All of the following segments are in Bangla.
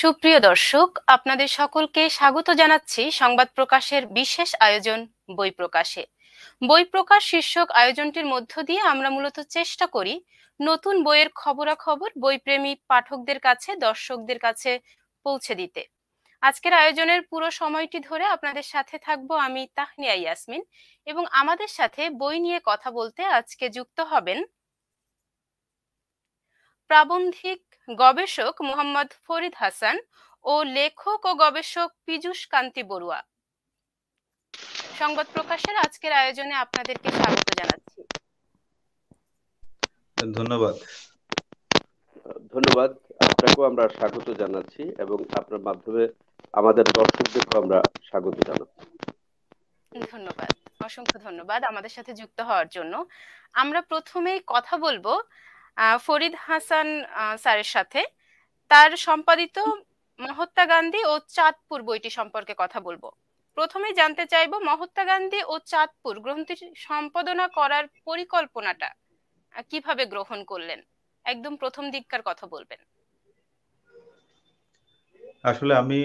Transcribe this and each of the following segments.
সুপ্রিয় দর্শক আপনাদের সকলকে স্বাগত জানাচ্ছি সংবাদ প্রকাশের বিশেষ আয়োজন বই প্রকাশে বই প্রকাশ শীর্ষক আয়োজনটির মধ্য দিয়ে আমরা মূলত চেষ্টা করি নতুন বইয়ের খবরাখবর বইপ্রেমী পাঠকদের কাছে দর্শকদের কাছে পৌঁছে দিতে আজকের আয়োজনের পুরো সময়টি ধরে আপনাদের সাথে থাকব আমি তাহনিয়া ইয়াসমিন এবং আমাদের সাথে বই নিয়ে কথা বলতে আজকে যুক্ত হবেন প্রাবন্ধিক গবেষক মোহাম্মদ ফরিদ হাসান ও লেখক ও গবেষক পীযুষ কান্তি বড়ুয়া সংবাদ প্রকাশের আজকের আয়োজনে আপনাদেরকে স্বাগত জানাচ্ছি ধন্যবাদ ধন্যবাদ আপনাকেও আমরা স্বাগত জানাচ্ছি এবং আপনার মাধ্যমে আমাদের দর্শকদেরকে আমরা স্বাগত জানাচ্ছি ধন্যবাদ অসংখ্য ধন্যবাদ আমাদের সাথে যুক্ত হওয়ার জন্য আমরা প্রথমেই কথা বলবো ফরিদ হাসান স্যারের সাথে তার সম্পাদিত মহাত্মা গান্ধী ও চাঁদপুর বইটি সম্পর্কে কথা বলবো প্রথমে জানতে চাইব মহাত্মা গান্ধী ও চাঁদপুর গ্রন্থটি সম্পাদনা করার পরিকল্পনাটা কিভাবে গ্রহণ করলেন একদম প্রথম দিককার কথা বলবেন আসলে আমি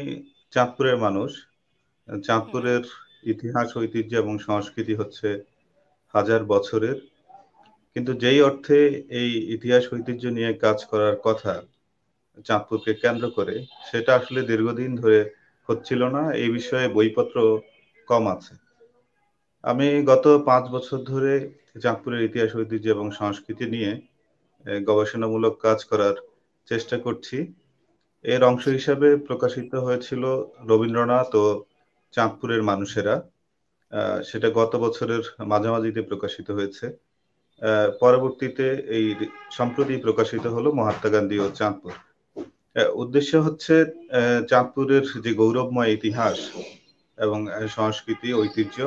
চাঁদপুরের মানুষ চাঁদপুরের ইতিহাস ঐতিহ্য এবং সংস্কৃতি হচ্ছে হাজার বছরের কিন্তু যেই অর্থে এই ইতিহাস ঐতিহ্য নিয়ে কাজ করার কথা চাঁদপুরকে কেন্দ্র করে সেটা আসলে দীর্ঘদিন ধরে হচ্ছিল না এই বিষয়ে বইপত্র কম আছে আমি গত পাঁচ বছর ধরে চাঁদপুরের ইতিহাস ঐতিহ্য এবং সংস্কৃতি নিয়ে গবেষণামূলক কাজ করার চেষ্টা করছি এর অংশ হিসাবে প্রকাশিত হয়েছিল রবীন্দ্রনাথ ও চাঁদপুরের মানুষেরা সেটা গত বছরের মাঝামাঝিতে প্রকাশিত হয়েছে পরবর্তীতে এই সম্প্রতি প্রকাশিত হলো মহাত্মা গান্ধী ও চাঁদপুর উদ্দেশ্য হচ্ছে চাঁদপুরের যে গৌরবময় ইতিহাস এবং সংস্কৃতি ঐতিহ্য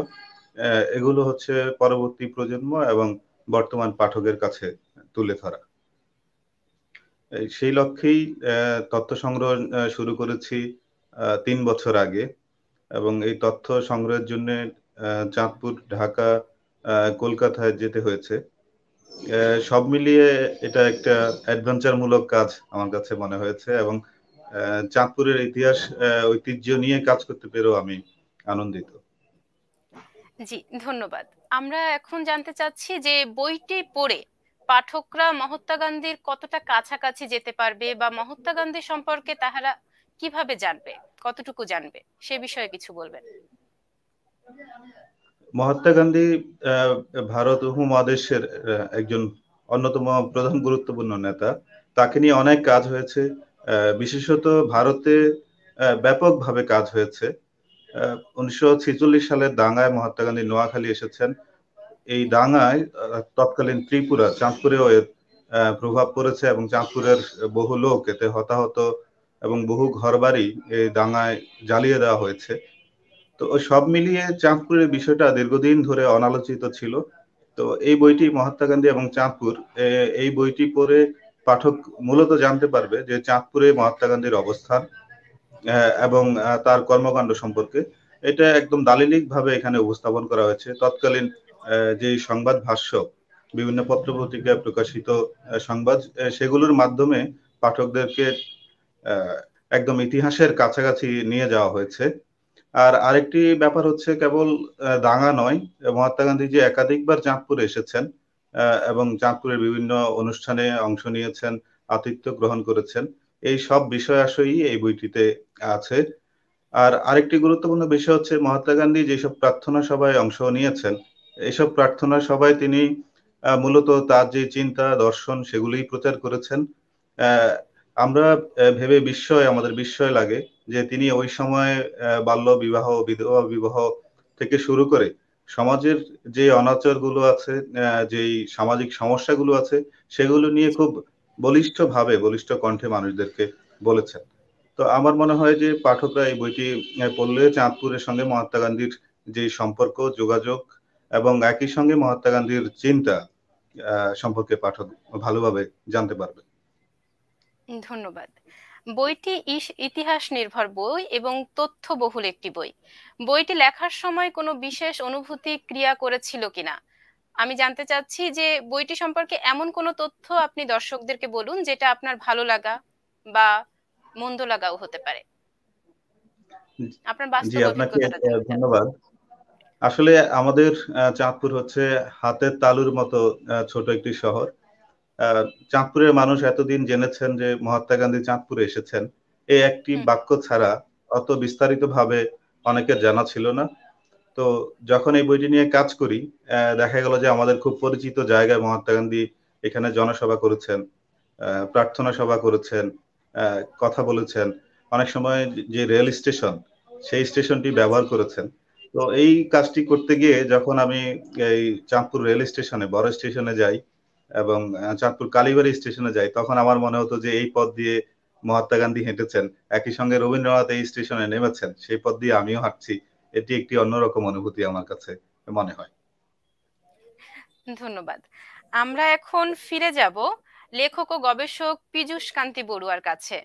এগুলো হচ্ছে পরবর্তী প্রজন্ম এবং বর্তমান পাঠকের কাছে তুলে ধরা সেই লক্ষ্যেই তথ্য সংগ্রহ শুরু করেছি তিন বছর আগে এবং এই তথ্য সংগ্রহের জন্য চাঁদপুর ঢাকা কলকাতায় যেতে হয়েছে সব মিলিয়ে এটা একটা অ্যাডভেঞ্চার মূলক কাজ আমার কাছে মনে হয়েছে এবং চাঁদপুরের ইতিহাস ঐতিহ্য নিয়ে কাজ করতে পেরেও আমি আনন্দিত জি ধন্যবাদ আমরা এখন জানতে চাচ্ছি যে বইটি পড়ে পাঠকরা মহাত্মা গান্ধীর কতটা কাছাকাছি যেতে পারবে বা মহাত্মা গান্ধী সম্পর্কে তাহারা কিভাবে জানবে কতটুকু জানবে সে বিষয়ে কিছু বলবেন মহাত্মা গান্ধী ভারত উপমহাদেশের একজন অন্যতম প্রধান গুরুত্বপূর্ণ নেতা তাকে নিয়ে অনেক কাজ হয়েছে বিশেষত ভারতে ব্যাপকভাবে কাজ হয়েছে উনিশশো সালের দাঙ্গায় মহাত্মা গান্ধী নোয়াখালী এসেছেন এই দাঙ্গায় তৎকালীন ত্রিপুরা চাঁদপুরেও এর প্রভাব পড়েছে এবং চাঁদপুরের বহু লোক এতে হতাহত এবং বহু ঘরবাড়ি এই দাঙ্গায় জ্বালিয়ে দেওয়া হয়েছে তো সব মিলিয়ে চাঁদপুরের বিষয়টা দীর্ঘদিন ধরে অনালোচিত ছিল তো এই বইটি মহাত্মা গান্ধী এবং চাঁদপুর এই বইটি পড়ে পাঠক মূলত জানতে পারবে যে চাঁদপুরে মহাত্মা গান্ধীর অবস্থান এবং তার কর্মকাণ্ড সম্পর্কে এটা একদম দালিলিক ভাবে এখানে উপস্থাপন করা হয়েছে তৎকালীন যে সংবাদ ভাষ্য বিভিন্ন পত্র পত্রিকায় প্রকাশিত সংবাদ সেগুলোর মাধ্যমে পাঠকদেরকে একদম ইতিহাসের কাছাকাছি নিয়ে যাওয়া হয়েছে আর আরেকটি ব্যাপার হচ্ছে কেবল দাঙ্গা নয় মহাত্মা গান্ধী যে একাধিকবার চাঁদপুরে এসেছেন এবং চাঁদপুরের বিভিন্ন অনুষ্ঠানে অংশ নিয়েছেন আতিথ্য গ্রহণ করেছেন এই সব বিষয় আসলেই এই বইটিতে আছে আর আরেকটি গুরুত্বপূর্ণ বিষয় হচ্ছে মহাত্মা গান্ধী যেসব প্রার্থনা সভায় অংশ নিয়েছেন এইসব প্রার্থনা সভায় তিনি মূলত তার যে চিন্তা দর্শন সেগুলি প্রচার করেছেন আমরা ভেবে বিস্ময় আমাদের বিস্ময় লাগে যে তিনি ওই সময় বাল্য বিবাহ বিধবা বিবাহ থেকে শুরু করে সমাজের যে গুলো আছে যেই সামাজিক সমস্যাগুলো আছে সেগুলো নিয়ে খুব বলিষ্ঠভাবে বলিষ্ঠ কণ্ঠে মানুষদেরকে বলেছেন তো আমার মনে হয় যে পাঠকরা এই বইটি পড়লে চাঁদপুরের সঙ্গে মহাত্মা গান্ধীর যে সম্পর্ক যোগাযোগ এবং একই সঙ্গে মহাত্মা গান্ধীর চিন্তা সম্পর্কে পাঠক ভালোভাবে জানতে পারবে ধন্যবাদ বইটি ইতিহাস নির্ভর বই এবং তথ্য বহুল একটি বই বইটি লেখার সময় কোনো বিশেষ অনুভূতি ক্রিয়া করেছিল কিনা আমি জানতে চাচ্ছি যে বইটি সম্পর্কে এমন কোনো তথ্য আপনি দর্শকদেরকে বলুন যেটা আপনার ভালো লাগা বা মন্দ লাগাও হতে পারে আপনার ধন্যবাদ আসলে আমাদের চাঁদপুর হচ্ছে হাতের তালুর মতো ছোট একটি শহর চাঁদপুরের মানুষ এতদিন জেনেছেন যে মহাত্মা গান্ধী চাঁদপুরে এসেছেন এই একটি বাক্য ছাড়া অত বিস্তারিতভাবে অনেকের জানা ছিল না তো যখন এই বইটি নিয়ে কাজ করি দেখা গেল যে আমাদের খুব পরিচিত জায়গায় মহাত্মা গান্ধী এখানে জনসভা করেছেন প্রার্থনা সভা করেছেন কথা বলেছেন অনেক সময় যে রেল স্টেশন সেই স্টেশনটি ব্যবহার করেছেন তো এই কাজটি করতে গিয়ে যখন আমি এই চাঁদপুর রেল স্টেশনে বড় স্টেশনে যাই এবং চাঁদপুর কালীবাড়ি স্টেশনে যাই তখন আমার মনে হতো যে এই পথ দিয়ে মহাত্মা গান্ধী হেঁটেছেন একই সঙ্গে রবীন্দ্রনাথ এই স্টেশনে নেমেছেন সেই পথ দিয়ে আমিও হাঁটছি এটি একটি অন্যরকম অনুভূতি আমার কাছে মনে হয় ধন্যবাদ আমরা এখন ফিরে যাব লেখক ও গবেষক পীযুষ কান্তি বড়ুয়ার কাছে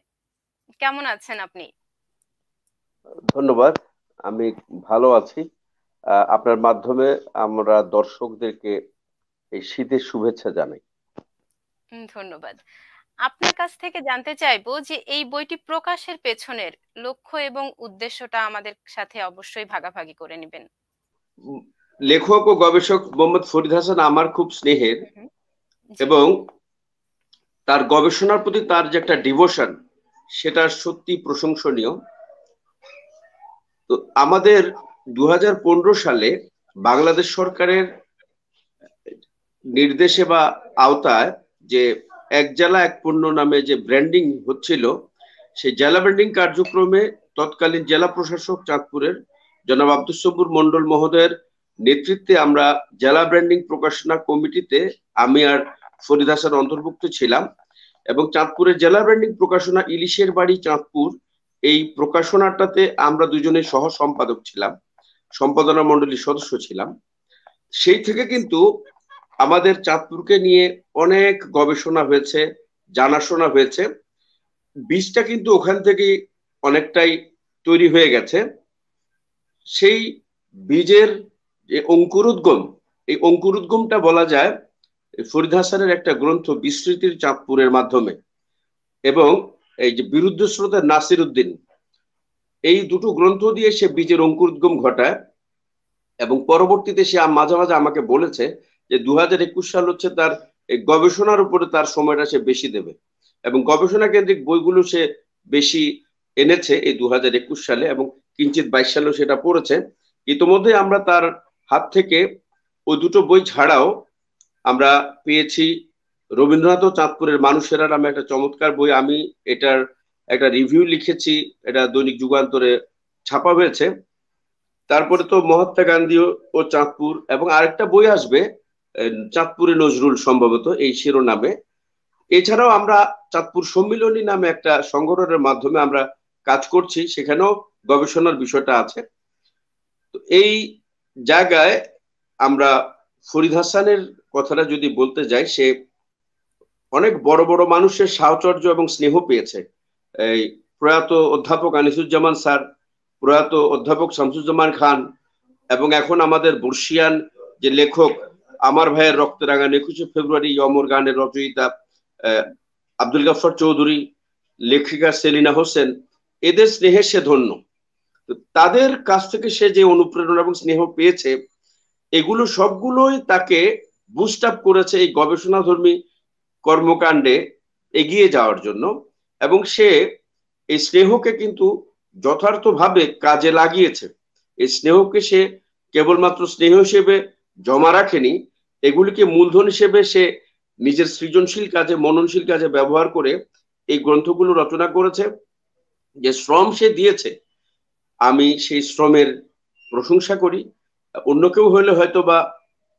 কেমন আছেন আপনি ধন্যবাদ আমি ভালো আছি আপনার মাধ্যমে আমরা দর্শকদেরকে এই শীতের শুভেচ্ছা জানাই ধন্যবাদ আপনার কাছ থেকে জানতে চাইবো যে এই বইটি প্রকাশের পেছনের লক্ষ্য এবং উদ্দেশ্যটা আমাদের সাথে অবশ্যই ভাগাভাগি করে নেবেন লেখক ও গবেষক মোহাম্মদ ফরিদ হাসান আমার খুব স্নেহের এবং তার গবেষণার প্রতি তার যে একটা ডিভোশন সেটা সত্যি প্রশংসনীয় তো আমাদের দু সালে বাংলাদেশ সরকারের নির্দেশে বা আওতায় যে এক জেলা এক পণ্য নামে যে ব্র্যান্ডিং হচ্ছিল সেই জেলা ব্র্যান্ডিং কার্যক্রমে তৎকালীন জেলা প্রশাসক চাঁদপুরের জনাব আব্দুসবুর মন্ডল মহোদয়ের নেতৃত্বে আমরা জেলা ব্র্যান্ডিং প্রকাশনা কমিটিতে আমি আর ফরিদ হাসান অন্তর্ভুক্ত ছিলাম এবং চাঁদপুরের জেলা ব্র্যান্ডিং প্রকাশনা ইলিশের বাড়ি চাঁদপুর এই প্রকাশনাটাতে আমরা দুজনে সহ সম্পাদক ছিলাম সম্পাদনা মন্ডলীর সদস্য ছিলাম সেই থেকে কিন্তু আমাদের চাঁদপুরকে নিয়ে অনেক গবেষণা হয়েছে জানাশোনা হয়েছে বীজটা কিন্তু ওখান থেকে অনেকটাই তৈরি হয়ে গেছে সেই বীজের যে অঙ্কুরোদ্গম এই অঙ্কুরোদ্গমটা বলা যায় ফরিদ হাসানের একটা গ্রন্থ বিস্তৃতির চাঁদপুরের মাধ্যমে এবং এই যে বিরুদ্ধ স্রোতের নাসির উদ্দিন এই দুটো গ্রন্থ দিয়ে সে বীজের অঙ্কুরোদ্গম ঘটায় এবং পরবর্তীতে সে মাঝে মাঝে আমাকে বলেছে যে দু হাজার একুশ সাল হচ্ছে তার গবেষণার উপরে তার সময়টা সে বেশি দেবে এবং গবেষণা কেন্দ্রিক বইগুলো সে বেশি এনেছে এই দু হাজার একুশ সালে এবং কিঞ্চিত বাইশ সালেও সেটা পড়েছে ইতিমধ্যে আমরা তার হাত থেকে ওই দুটো বই ছাড়াও আমরা পেয়েছি রবীন্দ্রনাথ ও চাঁদপুরের মানুষেরা নামে একটা চমৎকার বই আমি এটার একটা রিভিউ লিখেছি এটা দৈনিক যুগান্তরে ছাপা হয়েছে তারপরে তো মহাত্মা গান্ধী ও চাঁদপুর এবং আরেকটা বই আসবে চাঁদপুরে নজরুল সম্ভবত এই শিরোনামে এছাড়াও আমরা চাঁদপুর সম্মিলনী নামে একটা সংগঠনের মাধ্যমে আমরা কাজ করছি সেখানেও গবেষণার বিষয়টা আছে তো এই জায়গায় আমরা ফরিদ হাসানের কথাটা যদি বলতে যাই সে অনেক বড় বড় মানুষের সাহচর্য এবং স্নেহ পেয়েছে এই প্রয়াত অধ্যাপক আনিসুজ্জামান স্যার প্রয়াত অধ্যাপক শামসুজ্জামান খান এবং এখন আমাদের বর্ষিয়ান যে লেখক আমার ভাইয়ের রক্ত রাঙান একুশে ফেব্রুয়ারি অমর গানের রচয়িতা আব্দুল গাফর চৌধুরী লেখিকা সেলিনা হোসেন এদের স্নেহে সে ধন্য তাদের কাছ থেকে সে যে অনুপ্রেরণা এবং স্নেহ পেয়েছে এগুলো সবগুলোই তাকে বুস্ট আপ করেছে এই গবেষণাধর্মী কর্মকাণ্ডে এগিয়ে যাওয়ার জন্য এবং সে এই স্নেহকে কিন্তু যথার্থভাবে কাজে লাগিয়েছে এই স্নেহকে সে কেবলমাত্র স্নেহ হিসেবে জমা রাখেনি এগুলিকে মূলধন হিসেবে সে নিজের সৃজনশীল কাজে মননশীল কাজে ব্যবহার করে এই গ্রন্থগুলো রচনা করেছে যে শ্রম সে দিয়েছে আমি সেই শ্রমের প্রশংসা করি অন্য কেউ হলে হয়তো বা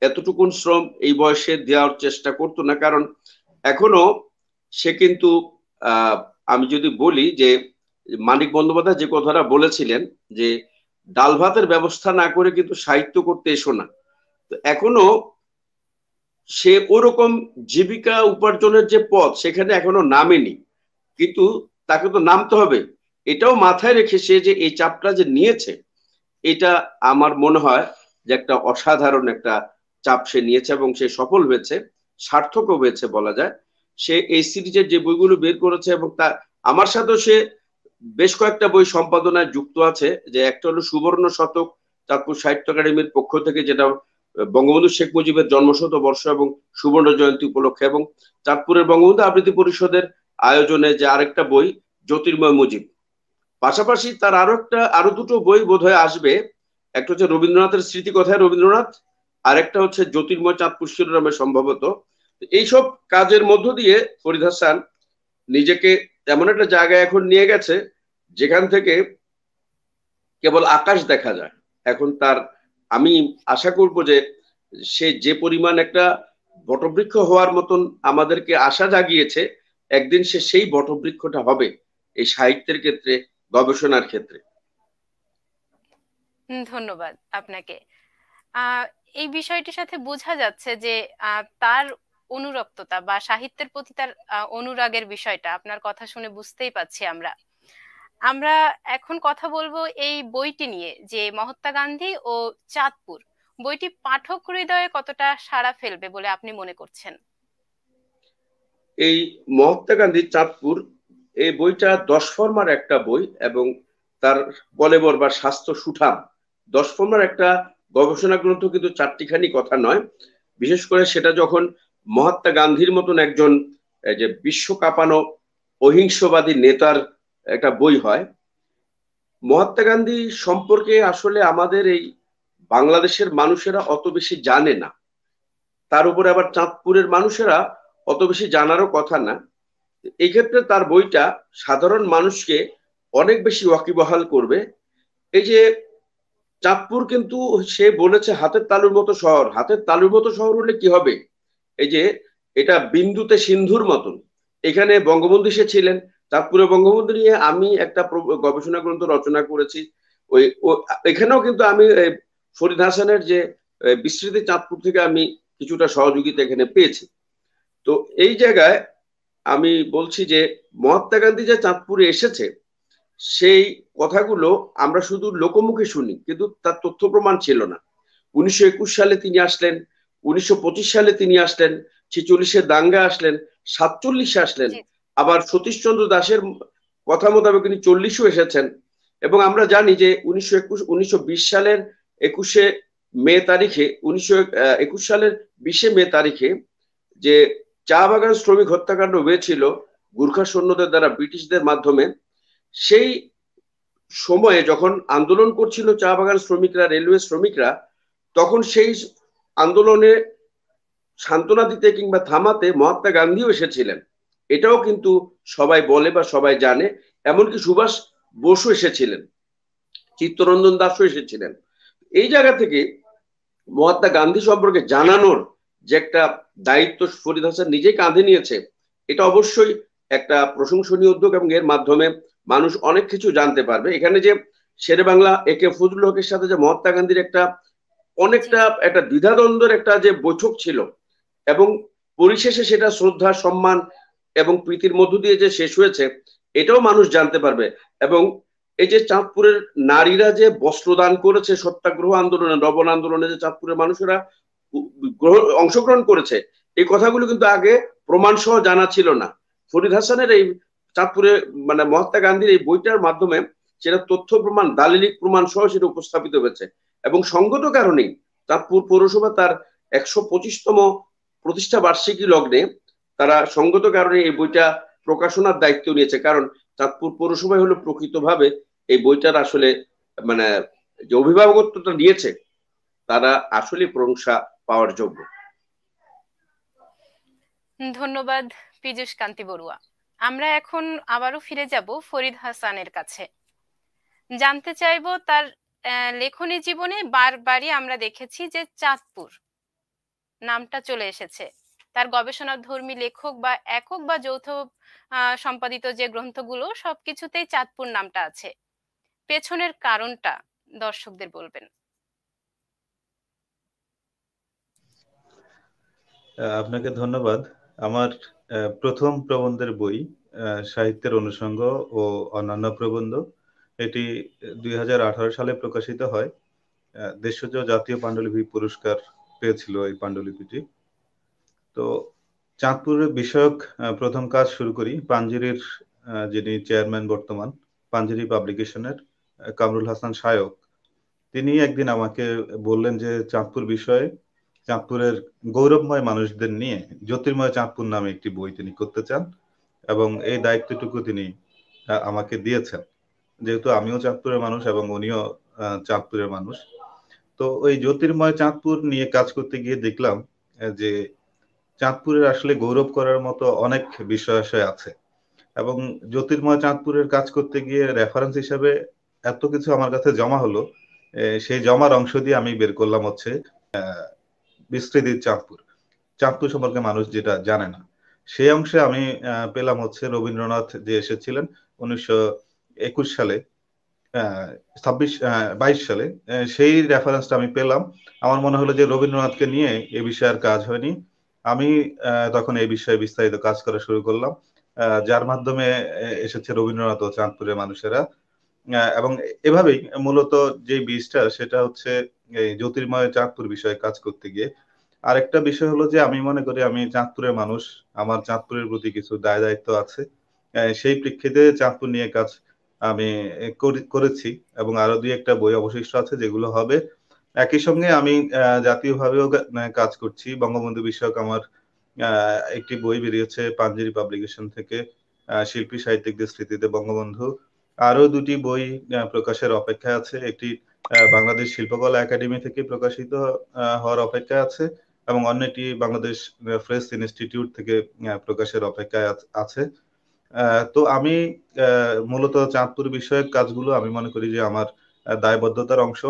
এতটুকুন শ্রম এই বয়সে দেওয়ার চেষ্টা করতো না কারণ এখনো সে কিন্তু আমি যদি বলি যে মানিক বন্দ্যোপাধ্যায় যে কথাটা বলেছিলেন যে ডাল ভাতের ব্যবস্থা না করে কিন্তু সাহিত্য করতে এসো না তো এখনো সে ওরকম জীবিকা উপার্জনের যে পথ সেখানে এখনো নামেনি কিন্তু তাকে তো নামতে হবে এটাও মাথায় রেখে সে যে এই চাপটা যে নিয়েছে এটা আমার মনে হয় যে একটা অসাধারণ একটা চাপ সে নিয়েছে এবং সে সফল হয়েছে সার্থকও হয়েছে বলা যায় সে এই সিরিজের যে বইগুলো বের করেছে এবং তা আমার সাথেও সে বেশ কয়েকটা বই সম্পাদনায় যুক্ত আছে যে একটা হলো সুবর্ণ শতক চাঁদপুর সাহিত্য একাডেমির পক্ষ থেকে যেটা বঙ্গবন্ধু শেখ মুজিবের জন্মশত বর্ষ এবং সুবর্ণ জয়ন্তী উপলক্ষে এবং চাঁদপুরের বঙ্গবন্ধু আবৃত্তি পরিষদের আয়োজনে যে আরেকটা বই জ্যোতির্ময় মুজিব পাশাপাশি তার আরো একটা আরো দুটো বই বোধ আসবে একটা হচ্ছে রবীন্দ্রনাথের কথায় রবীন্দ্রনাথ আর একটা হচ্ছে জ্যোতির্ময় চাঁদপুর শিরোনামে সম্ভবত এইসব কাজের মধ্য দিয়ে ফরিদ হাসান নিজেকে এমন একটা জায়গায় এখন নিয়ে গেছে যেখান থেকে কেবল আকাশ দেখা যায় এখন তার আমি আশা করব যে সে যে পরিমাণ একটা বটবৃক্ষ হওয়ার মতন আমাদেরকে আশা জাগিয়েছে একদিন সে সেই বটবৃক্ষটা হবে এই সাহিত্যের ক্ষেত্রে গবেষণার ক্ষেত্রে ধন্যবাদ আপনাকে এই বিষয়টির সাথে বোঝা যাচ্ছে যে তার অনুরক্ততা বা সাহিত্যের প্রতি তার অনুরাগের বিষয়টা আপনার কথা শুনে বুঝতেই পাচ্ছি আমরা আমরা এখন কথা বলবো এই বইটি নিয়ে যে মহাত্মা গান্ধী ও চাঁদপুর বইটি পাঠক হৃদয়ে কতটা সাড়া ফেলবে বলে আপনি মনে করছেন এই মহাত্মা গান্ধী চাঁদপুর এই বইটা দশ ফর্মার একটা বই এবং তার কলেবর বা স্বাস্থ্য সুঠাম দশ ফর্মার একটা গবেষণা গ্রন্থ কিন্তু চারটিখানি কথা নয় বিশেষ করে সেটা যখন মহাত্মা গান্ধীর মতন একজন যে বিশ্ব কাঁপানো অহিংসবাদী নেতার একটা বই হয় মহাত্মা গান্ধী সম্পর্কে আসলে আমাদের এই বাংলাদেশের মানুষেরা অত বেশি জানে না তার উপরে আবার চাঁদপুরের মানুষেরা অত বেশি জানারও কথা না এক্ষেত্রে তার বইটা সাধারণ মানুষকে অনেক বেশি ওয়াকিবহাল করবে এই যে চাঁদপুর কিন্তু সে বলেছে হাতের তালুর মতো শহর হাতের তালুর মতো শহর হলে কি হবে এই যে এটা বিন্দুতে সিন্ধুর মতন এখানে বঙ্গবন্ধু সে ছিলেন চাঁদপুরে বঙ্গবন্ধু নিয়ে আমি একটা গবেষণা গ্রন্থ রচনা করেছি ওই এখানেও কিন্তু আমি ফরিদ হাসানের যে বিস্তৃতি চাঁদপুর থেকে আমি কিছুটা সহযোগিতা এখানে পেয়েছি তো এই জায়গায় আমি বলছি যে মহাত্মা গান্ধী যে চাঁদপুরে এসেছে সেই কথাগুলো আমরা শুধু লোকমুখে শুনি কিন্তু তার তথ্য প্রমাণ ছিল না উনিশশো একুশ সালে তিনি আসলেন উনিশশো সালে তিনি আসলেন ছেচল্লিশে দাঙ্গা আসলেন সাতচল্লিশে আসলেন আবার সতীশচন্দ্র দাসের কথা মোতাবেক তিনি চল্লিশও এসেছেন এবং আমরা জানি যে উনিশশো একুশ উনিশশো সালের একুশে মে তারিখে উনিশশো একুশ সালের বিশে মে তারিখে যে চা বাগান শ্রমিক হত্যাকাণ্ড হয়েছিল গুর্খা সৈন্যদের দ্বারা ব্রিটিশদের মাধ্যমে সেই সময়ে যখন আন্দোলন করছিল চা বাগান শ্রমিকরা রেলওয়ে শ্রমিকরা তখন সেই আন্দোলনে সান্ত্বনা দিতে কিংবা থামাতে মহাত্মা গান্ধীও এসেছিলেন এটাও কিন্তু সবাই বলে বা সবাই জানে এমনকি সুভাষ বসু এসেছিলেন চিত্তরঞ্জন দাসও এসেছিলেন এই জায়গা থেকে মহাত্মা গান্ধী সম্পর্কে জানানোর যে একটা দায়িত্ব ফরিদ হাসান নিজেই কাঁধে নিয়েছে এটা অবশ্যই একটা প্রশংসনীয় উদ্যোগ এবং এর মাধ্যমে মানুষ অনেক কিছু জানতে পারবে এখানে যে শেরে বাংলা এ কে ফজলুল হকের সাথে যে মহাত্মা গান্ধীর একটা অনেকটা একটা দ্বিধাদ্বন্দ্বের একটা যে বৈঠক ছিল এবং পরিশেষে সেটা শ্রদ্ধা সম্মান এবং প্রীতির মধ্য দিয়ে যে শেষ হয়েছে এটাও মানুষ জানতে পারবে এবং এই যে চাঁদপুরের নারীরা যে বস্ত্রদান করেছে সত্যাগ্রহ আন্দোলনে নবন আন্দোলনে যে চাঁদপুরের মানুষেরা অংশগ্রহণ করেছে এই কথাগুলো কিন্তু আগে প্রমাণ সহ জানা ছিল না ফরিদ হাসানের এই চাঁদপুরে মানে মহাত্মা গান্ধীর এই বইটার মাধ্যমে সেটা তথ্য প্রমাণ দালিলিক প্রমাণ সহ সেটা উপস্থাপিত হয়েছে এবং সঙ্গত কারণেই চাঁদপুর পৌরসভা তার একশো পঁচিশতম প্রতিষ্ঠা বার্ষিকী লগ্নে তারা সঙ্গত কারণে এই বইটা প্রকাশনার দায়িত্ব নিয়েছে কারণ চাঁদপুর পৌরসভায় হলো প্রকৃতভাবে এই বইটার আসলে মানে যে অভিভাবকত্বটা নিয়েছে তারা আসলে প্রশংসা পাওয়ার যোগ্য ধন্যবাদ পীযুষ কান্তি বড়ুয়া আমরা এখন আবারও ফিরে যাব ফরিদ হাসানের কাছে জানতে চাইব তার লেখনী জীবনে বারবারই আমরা দেখেছি যে চাঁদপুর নামটা চলে এসেছে তার গবেষণাধর্মী লেখক বা একক বা যৌথ সম্পাদিত যে গ্রন্থগুলো সবকিছুতেই চাঁদপুর নামটা আছে পেছনের কারণটা দর্শকদের বলবেন আপনাকে ধন্যবাদ আমার প্রথম প্রবন্ধের বই সাহিত্যের অনুষঙ্গ ও অন্যান্য প্রবন্ধ এটি দুই সালে প্রকাশিত হয় দেশজ জাতীয় পাণ্ডুলিপি পুরস্কার পেয়েছিল এই পাণ্ডুলিপিটি তো চাঁদপুরের বিষয়ক প্রথম কাজ শুরু করি পাঞ্জিরির যিনি চেয়ারম্যান বর্তমান পাঞ্জিরি পাবলিকেশনের কামরুল হাসান সায়ক তিনি একদিন আমাকে বললেন যে চাঁদপুর বিষয়ে চাঁদপুরের গৌরবময় মানুষদের নিয়ে জ্যোতির্ময় চাঁদপুর নামে একটি বই তিনি করতে চান এবং এই দায়িত্বটুকু তিনি আমাকে দিয়েছেন যেহেতু আমিও চাঁদপুরের মানুষ এবং উনিও চাঁদপুরের মানুষ তো ওই জ্যোতির্ময় চাঁদপুর নিয়ে কাজ করতে গিয়ে দেখলাম যে চাঁদপুরের আসলে গৌরব করার মতো অনেক বিষয় আছে এবং জ্যোতির্ময় চাঁদপুরের কাজ করতে গিয়ে রেফারেন্স হিসাবে এত কিছু আমার কাছে জমা হলো সেই জমার অংশ দিয়ে আমি বের করলাম হচ্ছে বিস্তৃতির চাঁদপুর চাঁদপুর সম্পর্কে মানুষ যেটা জানে না সেই অংশে আমি পেলাম হচ্ছে রবীন্দ্রনাথ যে এসেছিলেন উনিশশো একুশ সালে ছাব্বিশ বাইশ সালে সেই রেফারেন্সটা আমি পেলাম আমার মনে হলো যে রবীন্দ্রনাথকে নিয়ে এ বিষয়ে আর কাজ হয়নি আমি তখন এই বিষয়ে বিস্তারিত কাজ করা শুরু করলাম যার মাধ্যমে এসেছে রবীন্দ্রনাথ ও চাঁদপুরের মানুষেরা এবং এভাবেই মূলত যে বীজটা সেটা হচ্ছে এই জ্যোতির্ময় চাঁদপুর বিষয়ে কাজ করতে গিয়ে আরেকটা বিষয় হলো যে আমি মনে করি আমি চাঁদপুরের মানুষ আমার চাঁদপুরের প্রতি কিছু দায় দায়িত্ব আছে সেই প্রেক্ষিতে চাঁদপুর নিয়ে কাজ আমি করেছি এবং আরো দুই একটা বই অবশিষ্ট আছে যেগুলো হবে একই সঙ্গে আমি জাতীয়ভাবেও কাজ করছি বঙ্গবন্ধু বিষয়ক আমার একটি বই বেরিয়েছে পাঞ্জেরি পাবলিকেশন থেকে শিল্পী সাহিত্যিকদের স্মৃতিতে বঙ্গবন্ধু আরো দুটি বই প্রকাশের অপেক্ষা আছে একটি বাংলাদেশ শিল্পকলা একাডেমি থেকে প্রকাশিত হওয়ার অপেক্ষা আছে এবং অন্যটি বাংলাদেশ ফ্রেস ইনস্টিটিউট থেকে প্রকাশের অপেক্ষায় আছে তো আমি মূলত চাঁদপুর বিষয়ক কাজগুলো আমি মনে করি যে আমার দায়বদ্ধতার অংশ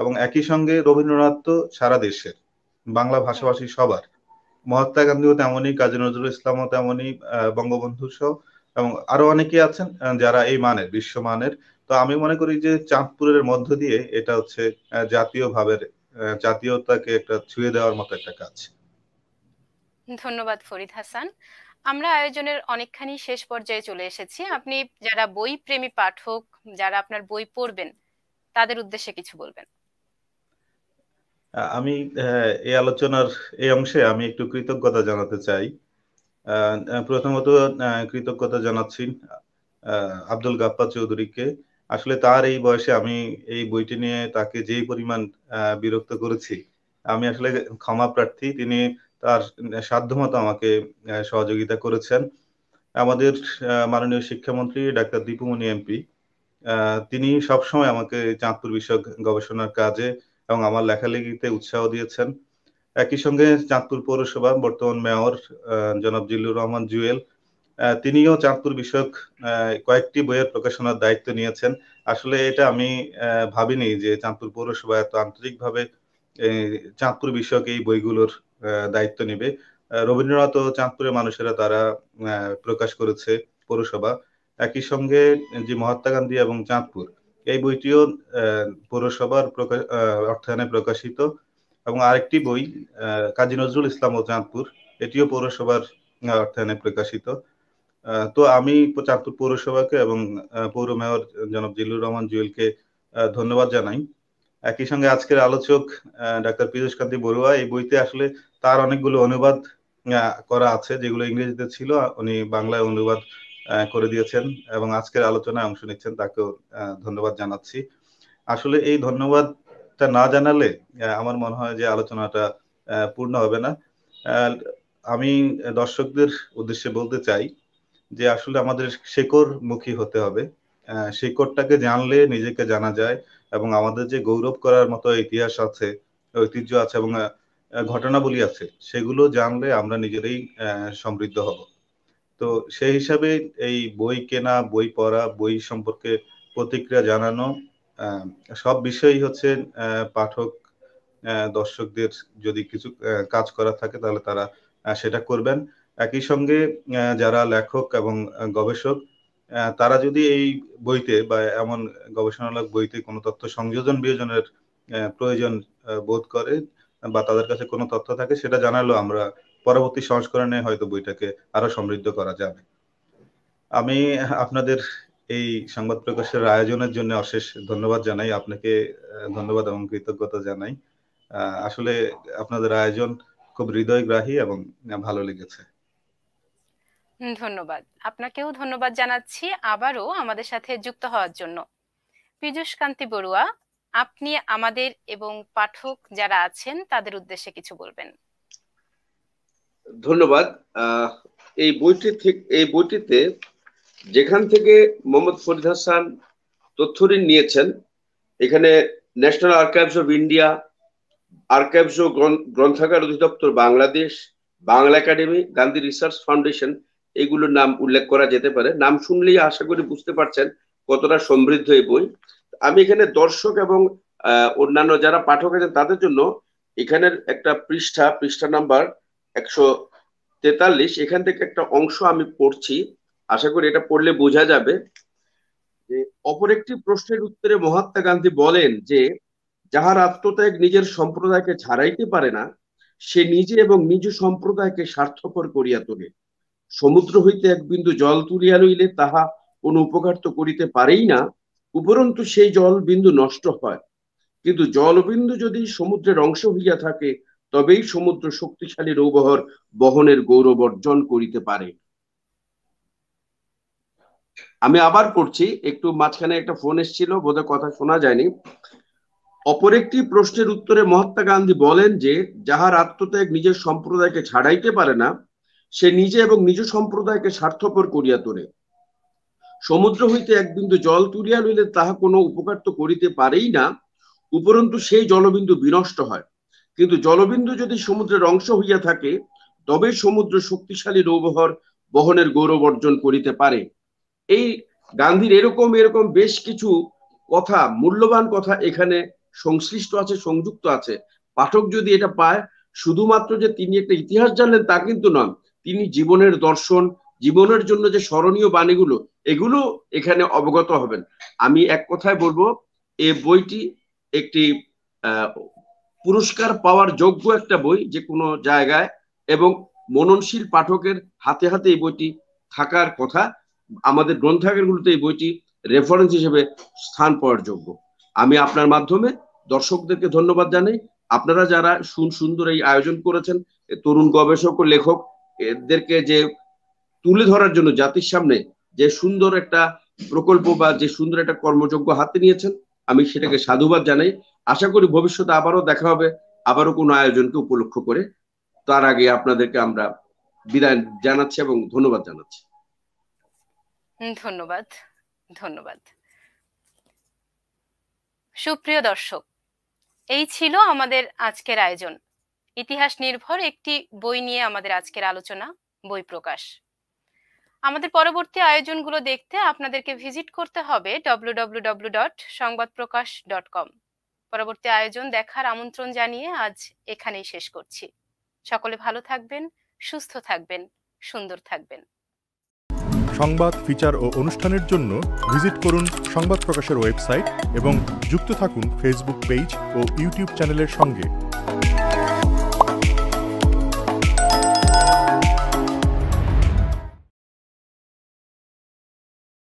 এবং একই সঙ্গে রবীন্দ্রনাথ তো সারা দেশের বাংলা ভাষাভাষী সবার মহাত্মা গান্ধীও তেমনই কাজী নজরুল ইসলামও তেমনই বঙ্গবন্ধু সহ এবং আরো অনেকে আছেন যারা এই মানের বিশ্বমানের তো আমি মনে করি যে চাঁদপুরের মধ্য দিয়ে এটা হচ্ছে জাতীয় ভাবের জাতীয়তাকে একটা ছুঁয়ে দেওয়ার মতো একটা কাজ ধন্যবাদ ফরিদ হাসান আমরা আয়োজনের অনেকখানি শেষ পর্যায়ে চলে এসেছি আপনি যারা বই প্রেমী পাঠক যারা আপনার বই পড়বেন তাদের উদ্দেশ্যে কিছু বলবেন আমি এই আলোচনার এই অংশে আমি একটু কৃতজ্ঞতা জানাতে চাই প্রথমত কৃতজ্ঞতা জানাচ্ছি আব্দুল গাপ্পা চৌধুরীকে আসলে তার এই বয়সে আমি এই বইটি নিয়ে তাকে যেই পরিমাণ বিরক্ত করেছি আমি আসলে ক্ষমা প্রার্থী তিনি তার সাধ্যমতো আমাকে সহযোগিতা করেছেন আমাদের মাননীয় শিক্ষামন্ত্রী ডাক্তার দীপুমণি এমপি তিনি সবসময় আমাকে চাঁদপুর বিষয়ক গবেষণার কাজে এবং আমার লেখালেখিতে উৎসাহ দিয়েছেন একই সঙ্গে চাঁদপুর পৌরসভা বর্তমান মেয়র জনাব জিল্লুর রহমান জুয়েল তিনিও চাঁদপুর বিষয়ক কয়েকটি বইয়ের প্রকাশনার দায়িত্ব নিয়েছেন আসলে এটা আমি ভাবিনি যে চাঁদপুর পৌরসভা এত আন্তরিকভাবে চাঁদপুর বিষয়ক এই বইগুলোর দায়িত্ব নেবে রবীন্দ্রনাথ ও চাঁদপুরের মানুষেরা তারা প্রকাশ করেছে পৌরসভা একই সঙ্গে যে মহাত্মা গান্ধী এবং চাঁদপুর এই বইটিও পৌরসভার অর্থায়নে প্রকাশিত এবং আরেকটি বই কাজী নজরুল ইসলাম ও চাঁদপুর এটিও পৌরসভার অর্থায়নে প্রকাশিত তো আমি চাঁদপুর পৌরসভাকে এবং পৌর মেয়র জনাব জিল্লুর রহমান জুয়েলকে ধন্যবাদ জানাই একই সঙ্গে আজকের আলোচক ডাক্তার পীযুষ কান্তি বড়ুয়া এই বইতে আসলে তার অনেকগুলো অনুবাদ করা আছে যেগুলো ইংরেজিতে ছিল উনি বাংলায় অনুবাদ করে দিয়েছেন এবং আজকের আলোচনায় অংশ নিচ্ছেন তাকে ধন্যবাদ জানাচ্ছি আসলে এই ধন্যবাদটা না জানালে আমার মনে হয় যে আলোচনাটা পূর্ণ হবে না আমি দর্শকদের উদ্দেশ্যে বলতে চাই যে আসলে আমাদের শেকড় মুখী হতে হবে শেকড়টাকে জানলে নিজেকে জানা যায় এবং আমাদের যে গৌরব করার মতো ইতিহাস আছে ঐতিহ্য আছে এবং ঘটনাবলী আছে সেগুলো জানলে আমরা নিজেরাই সমৃদ্ধ হব তো সেই হিসাবে এই বই কেনা বই পড়া বই সম্পর্কে প্রতিক্রিয়া জানানো সব বিষয়ই হচ্ছে পাঠক দর্শকদের যদি কিছু কাজ করা থাকে তাহলে তারা সেটা করবেন একই সঙ্গে যারা লেখক এবং গবেষক তারা যদি এই বইতে বা এমন গবেষণামূলক বইতে কোনো তথ্য সংযোজন বিয়োজনের প্রয়োজন বোধ করে বা তাদের কাছে কোনো তথ্য থাকে সেটা জানালো আমরা পরবর্তী সংস্করণে হয়তো বইটাকে আরো সমৃদ্ধ করা যাবে আমি আপনাদের এই সংবাদ প্রকাশের আয়োজনের জন্য অশেষ ধন্যবাদ জানাই আপনাকে ধন্যবাদ এবং কৃতজ্ঞতা জানাই আসলে আপনাদের আয়োজন খুব হৃদয়গ্রাহী এবং ভালো লেগেছে ধন্যবাদ আপনাকেও ধন্যবাদ জানাচ্ছি আবারও আমাদের সাথে যুক্ত হওয়ার জন্য পীযুষ কান্তি বড়ুয়া আপনি আমাদের এবং পাঠক যারা আছেন তাদের উদ্দেশ্যে কিছু বলবেন ধন্যবাদ এই বইটি থেকে এই বইটিতে যেখান থেকে মোহাম্মদ ফরিদ হাসান তথ্য ঋণ নিয়েছেন এখানে national archives of India archives ও গ্রন্থাগার অধিদপ্তর Bangladesh Bangla academy Gandhi research foundation এগুলোর নাম উল্লেখ করা যেতে পারে নাম শুনলেই আশা করি বুঝতে পারছেন কতটা সমৃদ্ধ এই বই আমি এখানে দর্শক এবং অন্যান্য যারা পাঠক আছেন তাদের জন্য এখানের একটা পৃষ্ঠা পৃষ্ঠা নাম্বার একশো তেতাল্লিশ এখান থেকে একটা অংশ আমি পড়ছি আশা করি এটা পড়লে বোঝা যাবে যে অপর একটি প্রশ্নের উত্তরে মহাত্মা গান্ধী বলেন যে যাহার আত্মত্যাগ নিজের সম্প্রদায়কে ছাড়াইতে পারে না সে নিজে এবং নিজ সম্প্রদায়কে স্বার্থপর করিয়া তোলে সমুদ্র হইতে এক বিন্দু জল তুলিয়া লইলে তাহা কোনো উপকার তো করিতে পারেই না উপরন্তু সেই জল বিন্দু নষ্ট হয় কিন্তু জলবিন্দু যদি সমুদ্রের অংশ হইয়া থাকে তবেই সমুদ্র শক্তিশালী রৌবহর বহনের গৌরব অর্জন করিতে পারে আমি আবার করছি একটু মাঝখানে একটা ফোন এসেছিল বোধহয় কথা শোনা যায়নি অপর একটি প্রশ্নের উত্তরে মহাত্মা গান্ধী বলেন যে যাহার আত্মত্যাগ নিজের সম্প্রদায়কে ছাড়াইতে পারে না সে নিজে এবং নিজ সম্প্রদায়কে স্বার্থপর করিয়া তোলে সমুদ্র হইতে এক বিন্দু জল তুলিয়া লইলে তাহা কোনো উপকার তো করিতে পারেই না উপরন্তু সেই জলবিন্দু বিনষ্ট হয় কিন্তু জলবিন্দু যদি সমুদ্রের অংশ হইয়া থাকে তবে সমুদ্র শক্তিশালী নৌবহর বহনের গৌরব অর্জন করিতে পারে এই গান্ধীর এরকম এরকম বেশ কিছু কথা মূল্যবান কথা এখানে সংশ্লিষ্ট আছে সংযুক্ত আছে পাঠক যদি এটা পায় শুধুমাত্র যে তিনি একটা ইতিহাস জানলেন তা কিন্তু নন তিনি জীবনের দর্শন জীবনের জন্য যে স্মরণীয় বাণীগুলো এগুলো এখানে অবগত হবেন আমি এক কথায় বলবো এ বইটি একটি পুরস্কার পাওয়ার যোগ্য একটা বই যে কোনো জায়গায় এবং মননশীল পাঠকের হাতে হাতে এই বইটি থাকার কথা আমাদের গ্রন্থাগারগুলোতে এই বইটি রেফারেন্স হিসেবে স্থান পাওয়ার যোগ্য আমি আপনার মাধ্যমে দর্শকদেরকে ধন্যবাদ জানাই আপনারা যারা সুন সুন্দর এই আয়োজন করেছেন তরুণ গবেষক ও লেখক এদেরকে যে তুলে ধরার জন্য জাতির সামনে যে সুন্দর একটা প্রকল্প বা যে সুন্দর একটা কর্মযোগ্য হাতে নিয়েছেন আমি সেটাকে সাধুবাদ জানাই আশা করি ভবিষ্যতে আবারও দেখা হবে আবারও কোনো আয়োজনকে উপলক্ষ করে তার আগে আপনাদেরকে আমরা বিদায় জানাচ্ছি এবং ধন্যবাদ জানাচ্ছি ধন্যবাদ ধন্যবাদ সুপ্রিয় দর্শক এই ছিল আমাদের আজকের আয়োজন ইতিহাস নির্ভর একটি বই নিয়ে আমাদের আজকের আলোচনা বই প্রকাশ আমাদের পরবর্তী আয়োজনগুলো দেখতে আপনাদেরকে ভিজিট করতে হবে ডব্লু ডট সংবাদ প্রকাশ ডট কম পরবর্তী আয়োজন দেখার আমন্ত্রণ জানিয়ে আজ এখানেই শেষ করছি সকলে ভালো থাকবেন সুস্থ থাকবেন সুন্দর থাকবেন সংবাদ ফিচার ও অনুষ্ঠানের জন্য ভিজিট করুন সংবাদ প্রকাশের ওয়েবসাইট এবং যুক্ত থাকুন ফেসবুক পেজ ও ইউটিউব চ্যানেলের সঙ্গে